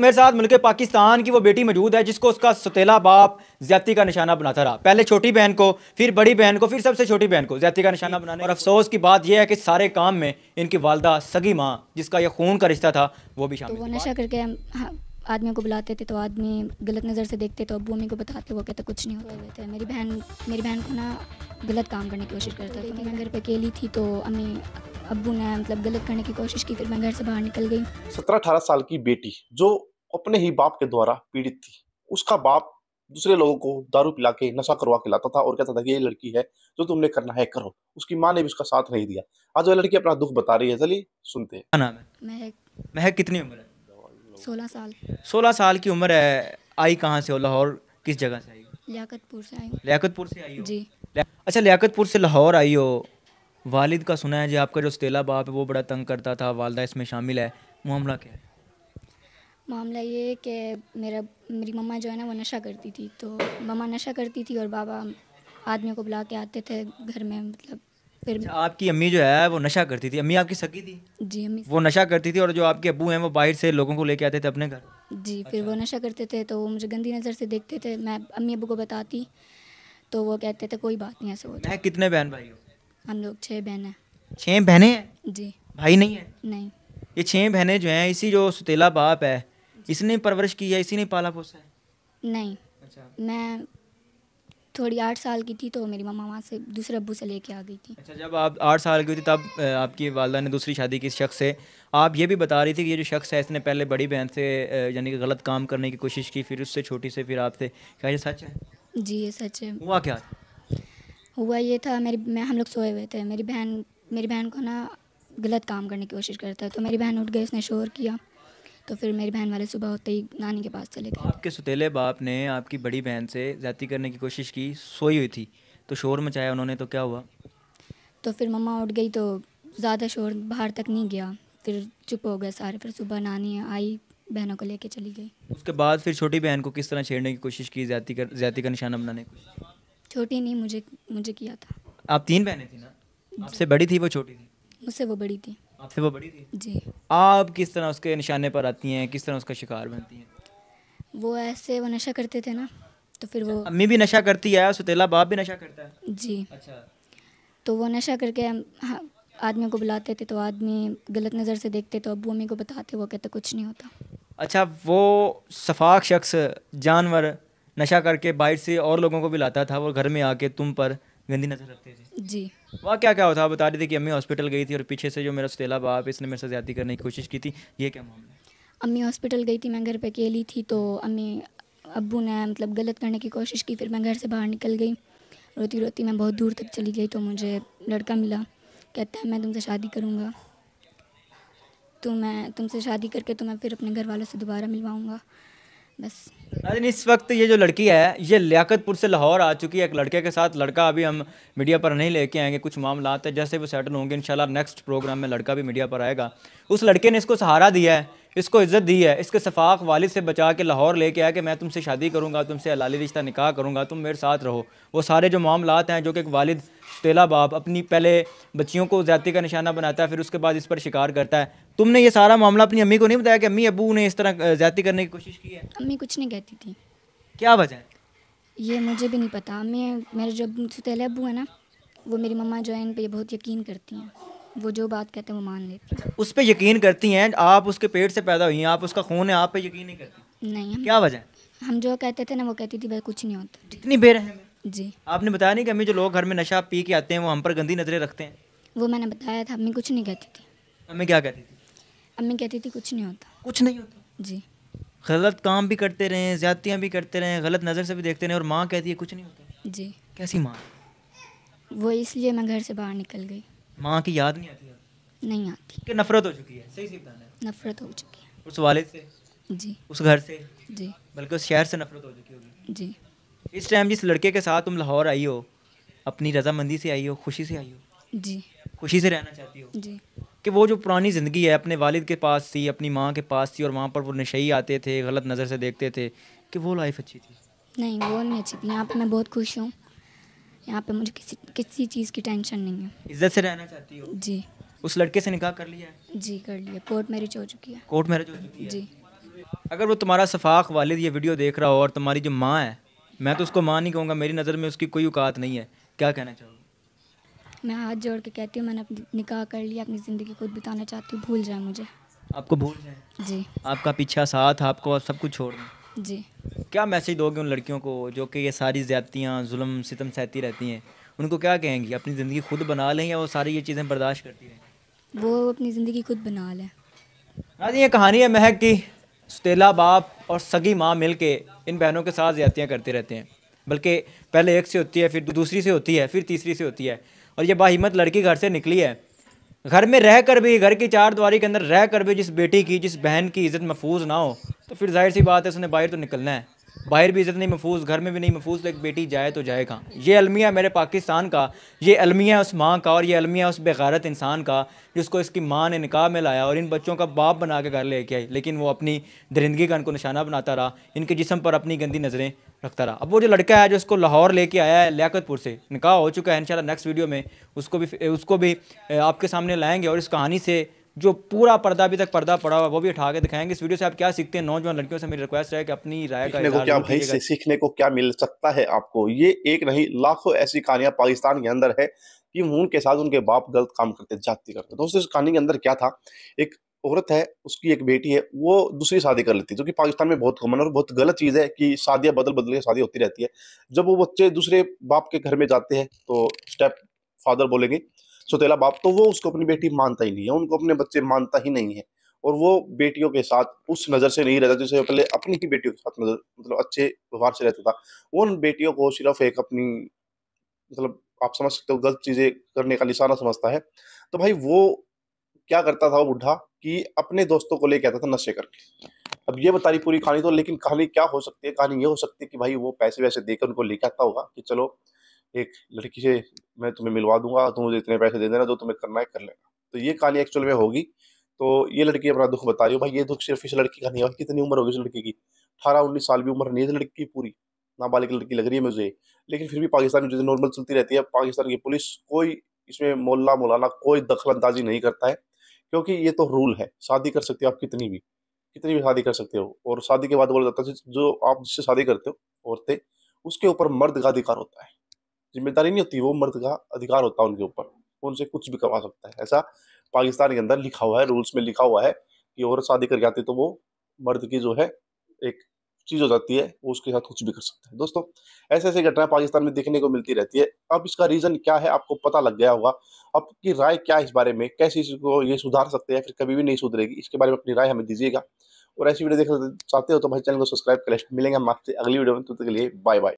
मेरे साथ मुल्क पाकिस्तान की वो बेटी मौजूद है जिसको उसका सतीला बाप ज्यादा का निशाना बनाता रहा पहले छोटी बहन को फिर बड़ी बहन को फिर सबसे छोटी बहन को ज्यादा का निशाना बनाने और अफसोस की बात यह है कि सारे काम में इनकी वालदा सगी माँ जिसका यह खून का रिश्ता था वो भी शामिल तो वो नशा करके हाँ, आदमियों को बुलाते थे तो आदमी गलत नज़र से देखते तो अबू अम्मी को बताते वो कहते कुछ नहीं होता रहते मेरी बहन मेरी बहन को ना गलत काम करने की कोशिश करता था मैं घर पर अकेली थी तो अम्मी अबू ने मतलब गलत करने की कोशिश की फिर मैं घर से बाहर निकल गई सत्रह अठारह साल की बेटी जो अपने ही बाप के द्वारा पीड़ित थी उसका बाप दूसरे लोगों को दारू पिला के नशा करवा के लाता था और कहता था कि ये लड़की है जो तुमने करना है करो उसकी माँ ने भी उसका साथ नहीं दिया आज वह लड़की अपना दुख बता रही है चलिए सुनते हैं नाम है महक महक कितनी उम्र है सोलह साल सोलह साल की उम्र है आई कहाँ से हो लाहौर किस जगह से आई लियाकतपुर से आई लियाकतपुर से आई जी अच्छा लियाकतपुर से लाहौर आई हो वालिद का सुना है जी आपका जो सतीला बाप है वो बड़ा तंग करता था वालदा इसमें शामिल है मामला क्या है मामला ये है कि मेरा मेरी मम्मा जो है ना वो नशा करती थी तो मम्मा नशा करती थी और बाबा आदमियों को बुला के आते थे घर में मतलब फिर अच्छा, आपकी अम्मी जो है वो नशा करती थी अम्मी आपकी सकी थी जी अम्मी वो नशा करती थी और जो आपके अबू हैं वो बाहर से लोगों को लेके आते थे अपने घर जी अच्छा। फिर वो अच्छा। नशा करते थे तो वो मुझे गंदी नज़र से देखते थे मैं अम्मी अबू को बताती तो वो कहते थे कोई बात नहीं ऐसे हो जाए कितने बहन भाई हो हम लोग छः बहन हैं छः बहनें हैं जी भाई नहीं है नहीं ये छः बहनें जो हैं इसी जो सुतेला बाप है इसने परवरिश की है इसी ने पाला पोसा है नहीं अच्छा मैं थोड़ी आठ साल की थी तो मेरी मामा वहाँ से दूसरे अबू से लेके आ गई थी अच्छा जब आप आठ साल की थी तब आपकी वालदा ने दूसरी शादी की इस शख्स से आप ये भी बता रही थी कि ये जो शख्स है इसने पहले बड़ी बहन से यानी कि गलत काम करने की कोशिश की फिर उससे छोटी से फिर आपसे क्या ये सच है जी ये सच है हुआ क्या हुआ ये था मेरी मैं हम लोग सोए हुए थे मेरी बहन मेरी बहन को ना गलत काम करने की कोशिश करता है तो मेरी बहन उठ गई उसने शोर किया तो फिर मेरी बहन वाले सुबह होते ही नानी के पास चले गए आपके सुतेले बाप ने आपकी बड़ी बहन से ज़्यादा करने की कोशिश की सोई हुई थी तो शोर मचाया उन्होंने तो क्या हुआ तो फिर मम्मा उठ गई तो ज़्यादा शोर बाहर तक नहीं गया फिर चुप हो गए सारे फिर सुबह नानी आई बहनों को लेके चली गई उसके बाद फिर छोटी बहन को किस तरह छेड़ने की कोशिश की ज्यादा कर ज्यादा का निशाना बनाने की छोटी नहीं मुझे मुझे किया था आप तीन बहनें थी ना आपसे बड़ी थी वो छोटी थी मुझसे वो बड़ी थी आपसे वो बड़ी थी जी आप किस तरह उसके निशाने पर आती हैं किस तरह उसका शिकार बनती हैं वो ऐसे वो नशा करते थे ना तो फिर वो अम्मी भी नशा करती है सुतेला बाप भी नशा करता है जी अच्छा तो वो नशा करके हाँ, आदमी को बुलाते थे तो आदमी गलत नज़र से देखते तो अबू अम्मी को बताते वो कहते कुछ नहीं होता अच्छा वो शफाक शख्स जानवर नशा करके बाहर से और लोगों को भी लाता था वो घर में आके तुम पर गंदी नज़र रखते थे जी वहाँ क्या क्या होता बता रही थी कि अम्मी हॉस्पिटल गई थी और पीछे से जो मेरा सतीला बाप इसने मेरे से ज़्यादा करने की कोशिश की थी ये क्या मामला अम्मी हॉस्पिटल गई थी मैं घर पर अकेली थी तो अम्मी अबू ने मतलब गलत करने की कोशिश की फिर मैं घर से बाहर निकल गई रोती रोती मैं बहुत दूर तक चली गई तो मुझे लड़का मिला कहता है मैं तुमसे शादी करूँगा तो मैं तुमसे शादी करके तो मैं फिर अपने घर वालों से दोबारा मिलवाऊँगा बस नाजिन इस वक्त ये जो लड़की है ये लियाकतपुर से लाहौर आ चुकी है एक लड़के के साथ लड़का अभी हम मीडिया पर नहीं लेके आएंगे कुछ मामला है जैसे वो सेटल होंगे इंशाल्लाह नेक्स्ट प्रोग्राम में लड़का भी मीडिया पर आएगा उस लड़के ने इसको सहारा दिया है इसको इज़्ज़त दी है इसके शफाक वालिद से बचा के लाहौर लेके आया कि मैं तुमसे शादी करूँगा तुमसे अलाली रिश्ता निकाह करूँगा तुम मेरे साथ रहो वो सारे जो मामला हैं जो कि एक वालिद तेला बाप अपनी पहले बच्चियों को ज़्यादा का निशाना बनाता है फिर उसके बाद इस पर शिकार करता है तुमने ये सारा मामला अपनी अम्मी को नहीं बताया कि अम्मी अबू ने इस तरह ज़्यादा करने की कोशिश की है अम्मी कुछ नहीं कहती थी क्या वजह ये मुझे भी नहीं पता मैं मेरे जो सुतेले अबू है ना वो मेरी मम्मा जो है इन पर बहुत यकीन करती हैं वो जो बात कहते हैं वो मान लेती हैं उस पर यकीन करती हैं आप उसके पेट से पैदा हुई हैं आप उसका खून है आप पे यकीन नहीं करती नहीं क्या वजह हम जो कहते थे ना वो कहती थी भाई कुछ नहीं होता इतनी बेरहम जी आपने बताया नहीं कि हमें जो लोग घर में नशा पी के आते हैं वो हम पर गंदी नज़रें रखते हैं वो मैंने बताया था अम्मी कुछ नहीं कहती थी अम्मी क्या कहती थी अम्मी कहती थी कुछ नहीं होता कुछ नहीं होता जी गलत काम भी करते रहे ज्यादतियाँ भी करते रहे गलत नज़र से भी देखते रहे और माँ कहती है कुछ नहीं होता जी कैसी माँ वो इसलिए मैं घर से बाहर निकल गई माँ की याद नहीं आती नहीं आती कि नफरत हो चुकी है सही सही बताना है नफरत हो चुकी है उस वाले से जी उस घर से जी बल्कि उस शहर से नफरत हो चुकी होगी जी इस टाइम जिस लड़के के साथ तुम लाहौर आई हो अपनी रजामंदी से आई हो खुशी से आई हो जी खुशी से रहना चाहती हो जी कि वो जो पुरानी ज़िंदगी है अपने वालिद के पास थी अपनी माँ के पास थी और वहाँ पर वो ही आते थे गलत नज़र से देखते थे कि वो लाइफ अच्छी थी नहीं वो नहीं अच्छी थी यहाँ पे मैं बहुत खुश हूँ यहाँ पे मुझे किसी किसी चीज़ की टेंशन नहीं है इज्जत से रहना चाहती हो जी उस लड़के से निकाह कर लिया है जी कर लिया कोर्ट मैरिज हो चुकी है कोर्ट मैरिज हो चुकी है जी अगर वो तुम्हारा शफाक वालिद ये वीडियो देख रहा हो और तुम्हारी जो माँ है मैं तो उसको माँ नहीं कहूँगा मेरी नज़र में उसकी कोई औकात नहीं है क्या कहना चाहूँगा मैं हाथ जोड़ के कहती हूँ मैंने अपनी निकाह कर लिया अपनी ज़िंदगी खुद बिताना चाहती हूँ भूल जाए मुझे आपको भूल जाए जी आपका पीछा साथ आपको सब कुछ छोड़ दें जी क्या मैसेज दोगे उन लड़कियों को जो कि ये सारी ज्यादतियाँ जुल्म सितम सहती रहती हैं उनको क्या कहेंगी अपनी ज़िंदगी खुद बना लें या वो सारी ये चीज़ें बर्दाश्त करती रहें वो अपनी ज़िंदगी खुद बना लें ये कहानी है महक की सतीला बाप और सगी माँ मिल के इन बहनों के साथ ज़्यादतियाँ करते रहते हैं बल्कि पहले एक से होती है फिर दूसरी से होती है फिर तीसरी से होती है और ये बाहिमत लड़की घर से निकली है घर में रह कर भी घर की चार द्वारी के अंदर रह कर भी जिस बेटी की जिस बहन की इज़्ज़त महफूज ना हो तो फिर जाहिर सी बात है उसने बाहर तो निकलना है बाहर भी इज़्जत नहीं महफूज घर में भी नहीं महफूज तो एक बेटी जाए तो जाए कहाँ ये अलमिया मेरे पाकिस्तान का ये अलमिया उस माँ का और ये अलमिया उस बेगारत इंसान का जिसको इसकी माँ ने निकाह में लाया और इन बच्चों का बाप बना के घर लेके आई लेकिन वो अपनी दरिंदगी का इनको निशाना बनाता रहा इनके जिसम पर अपनी गंदी नज़रें रखता रहा अब वो जो लड़का है जो उसको लाहौर लेके आया है लियाकतपुर से निकाह हो चुका है इन नेक्स्ट वीडियो में उसको भी उसको भी आपके सामने लाएँगे और इस कहानी से जो पूरा पर्दा अभी तक पर्दा पड़ा हुआ वो भी उठा के दिखाएंगे इस वीडियो से आप क्या सीखते हैं नौजवान लड़कियों से मेरी रिक्वेस्ट है कि अपनी राय का को क्या भाई से सीखने को क्या मिल सकता है आपको ये एक नहीं लाखों ऐसी कहानियां पाकिस्तान के अंदर है कि मून के साथ उनके बाप गलत काम करते जाती करते दोस्तों इस कहानी के अंदर क्या था एक औरत है उसकी एक बेटी है वो दूसरी शादी कर लेती है जो कि पाकिस्तान में बहुत कॉमन और बहुत गलत चीज़ है कि शादियाँ बदल बदल के शादी होती रहती है जब वो बच्चे दूसरे बाप के घर में जाते हैं तो स्टेप फादर बोलेंगे सौतेला बाप तो वो उसको अपनी बेटी मानता ही नहीं है उनको अपने बच्चे मानता ही नहीं है और वो बेटियों के साथ उस नज़र से नहीं रहता जैसे पहले अपनी ही बेटियों के साथ नज़र मतलब अच्छे व्यवहार से रहता था उन बेटियों को सिर्फ एक अपनी मतलब आप समझ सकते हो गलत चीज़ें करने का निशाना समझता है तो भाई वो क्या करता था बुढ़ा कि अपने दोस्तों को लेके आता था नशे करके अब ये बता रही पूरी कहानी तो लेकिन कहानी क्या हो सकती है कहानी ये हो सकती है कि भाई वो पैसे वैसे देकर उनको लेके आता होगा कि चलो एक लड़की से मैं तुम्हें मिलवा दूंगा तुम मुझे इतने पैसे दे देना जो तुम्हें करना है कर लेना तो ये कहानी एक्चुअल में होगी तो ये लड़की अपना दुख बता रही हो भाई ये दुख सिर्फ इस लड़की का नहीं है कितनी उम्र होगी इस लड़की की अठारह उन्नीस साल भी उम्र नहीं है लड़की की पूरी नाबालिग लड़की लग रही है मुझे लेकिन फिर भी पाकिस्तान में जैसे नॉर्मल चलती रहती है पाकिस्तान की पुलिस कोई इसमें मोला मोलाना कोई दखल अंदाजी नहीं करता है क्योंकि ये तो रूल है शादी कर सकते हो आप कितनी भी कितनी भी शादी कर सकते हो और शादी के बाद बोला जाता है जो आप जिससे शादी करते हो औरतें उसके ऊपर मर्द का अधिकार होता है जिम्मेदारी नहीं होती वो मर्द का अधिकार होता है उनके ऊपर वो उनसे कुछ भी करवा सकता है ऐसा पाकिस्तान के अंदर लिखा हुआ है रूल्स में लिखा हुआ है कि औरत शादी करके आती तो वो मर्द की जो है एक चीज़ हो जाती है वो उसके साथ कुछ भी कर सकता है दोस्तों ऐसे ऐसे घटनाएं पाकिस्तान में देखने को मिलती रहती है अब इसका रीज़न क्या है आपको पता लग गया होगा आपकी राय क्या इस बारे में कैसे इसको ये सुधार सकते हैं फिर कभी भी नहीं सुधरेगी इसके बारे में अपनी राय हमें दीजिएगा और ऐसी वीडियो देखना चाहते हो तो हमारे चैनल को सब्सक्राइब कर मिलेंगे हम आपसे अगली वीडियो में तब तक के लिए बाय बाय